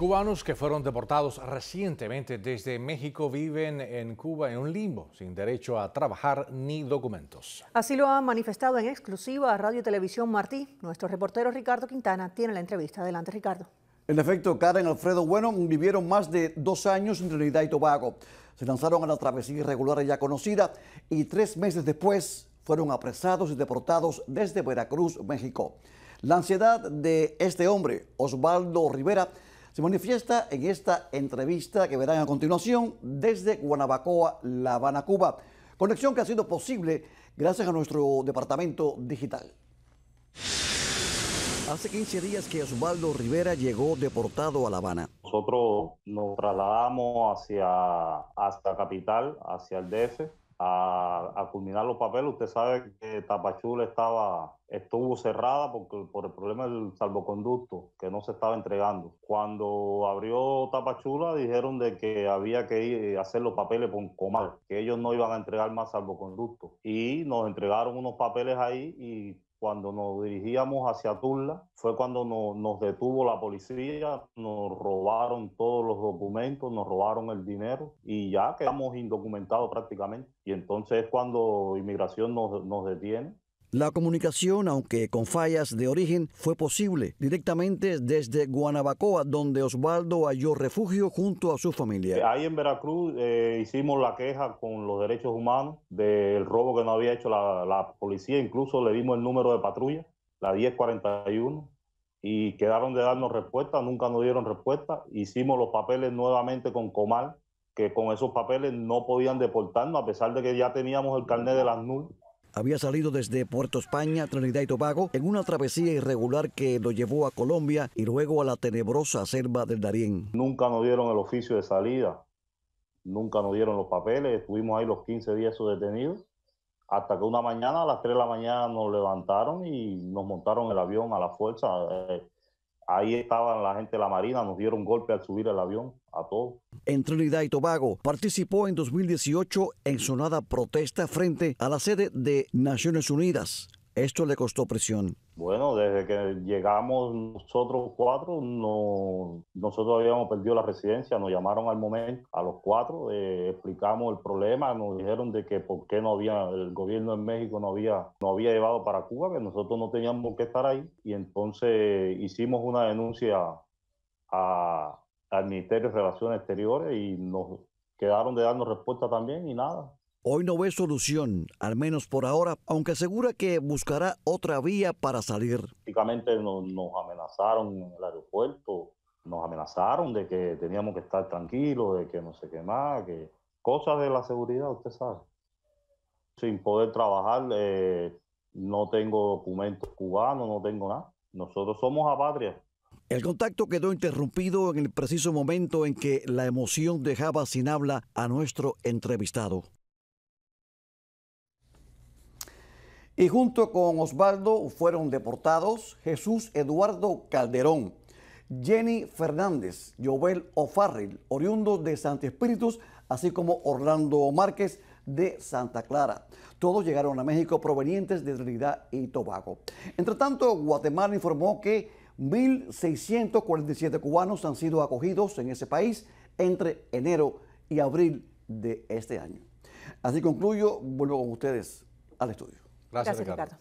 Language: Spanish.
Cubanos que fueron deportados recientemente desde México viven en Cuba en un limbo, sin derecho a trabajar ni documentos. Así lo ha manifestado en exclusiva Radio y Televisión Martí. Nuestro reportero Ricardo Quintana tiene la entrevista. Adelante, Ricardo. En efecto, Karen Alfredo Bueno vivieron más de dos años en Trinidad y Tobago. Se lanzaron a la travesía irregular ya conocida y tres meses después fueron apresados y deportados desde Veracruz, México. La ansiedad de este hombre, Osvaldo Rivera, se manifiesta en esta entrevista que verán a continuación desde Guanabacoa, La Habana, Cuba. Conexión que ha sido posible gracias a nuestro departamento digital. Hace 15 días que Osvaldo Rivera llegó deportado a La Habana. Nosotros nos trasladamos hacia, hasta Capital, hacia el DF, a, culminar los papeles. Usted sabe que Tapachula estaba, estuvo cerrada porque, por el problema del salvoconducto que no se estaba entregando. Cuando abrió Tapachula dijeron de que había que ir a hacer los papeles con Comal, que ellos no iban a entregar más salvoconducto. Y nos entregaron unos papeles ahí y cuando nos dirigíamos hacia Tula fue cuando nos, detuvo la policía, nos robaron todos los documentos, nos robaron el dinero y ya quedamos indocumentados prácticamente. Y entonces es cuando inmigración nos, nos detiene la comunicación, aunque con fallas de origen, fue posible directamente desde Guanabacoa, donde Osvaldo halló refugio junto a su familia. Eh, ahí en Veracruz eh, hicimos la queja con los derechos humanos del robo que no había hecho la, policía, incluso le dimos el número de patrulla, la 1041, y quedaron de darnos respuesta, nunca nos dieron respuesta. Hicimos los papeles nuevamente con Comal, que con esos papeles no podían deportarnos, a pesar de que ya teníamos el carnet de las NUL había salido desde Puerto España, Trinidad y Tobago, en una travesía irregular que lo llevó a Colombia y luego a la tenebrosa selva del Darién. Nunca nos dieron el oficio de salida, nunca nos dieron los papeles, estuvimos ahí los 15 días detenidos, hasta que una mañana, a las 3 de la mañana, nos levantaron y nos montaron el avión a la fuerza. Eh, Ahí estaban la gente de la Marina, nos dieron golpe al subir el avión, a todos. En Trinidad y Tobago participó en 2018 en sonada protesta frente a la sede de Naciones Unidas. Esto le costó presión. Bueno, desde que llegamos nosotros cuatro, nosotros habíamos perdido la residencia, nos llamaron al momento, a los cuatro, eh, explicamos el problema, nos dijeron de que por qué no había, el gobierno en México no había, no había llevado para Cuba, que nosotros no teníamos que estar ahí, y entonces hicimos una denuncia al Ministerio de Relaciones Exteriores y nos quedaron de darnos respuesta también y nada, Hoy no ve solución, al menos por ahora, aunque asegura que buscará otra vía para salir. Prácticamente nos, amenazaron en el aeropuerto, nos amenazaron de que teníamos que estar tranquilos, de que no sé qué más, que cosas de la seguridad, usted sabe. Sin poder trabajar, eh, no tengo documentos cubanos, no tengo nada. Nosotros somos Patria. El contacto quedó interrumpido en el preciso momento en que la emoción dejaba sin habla a nuestro entrevistado. y junto con Osvaldo fueron deportados Jesús Eduardo Calderón, Jenny Fernández, Joel O'Farrill, oriundo de Santi Espíritus, así como Orlando Márquez de Santa Clara. Todos llegaron a México provenientes de Trinidad y Tobago. Entre tanto, Guatemala informó que 1.647 cubanos han sido acogidos en ese país entre enero y abril de este año. Así concluyo, vuelvo con ustedes al estudio. Gracias, Ricardo.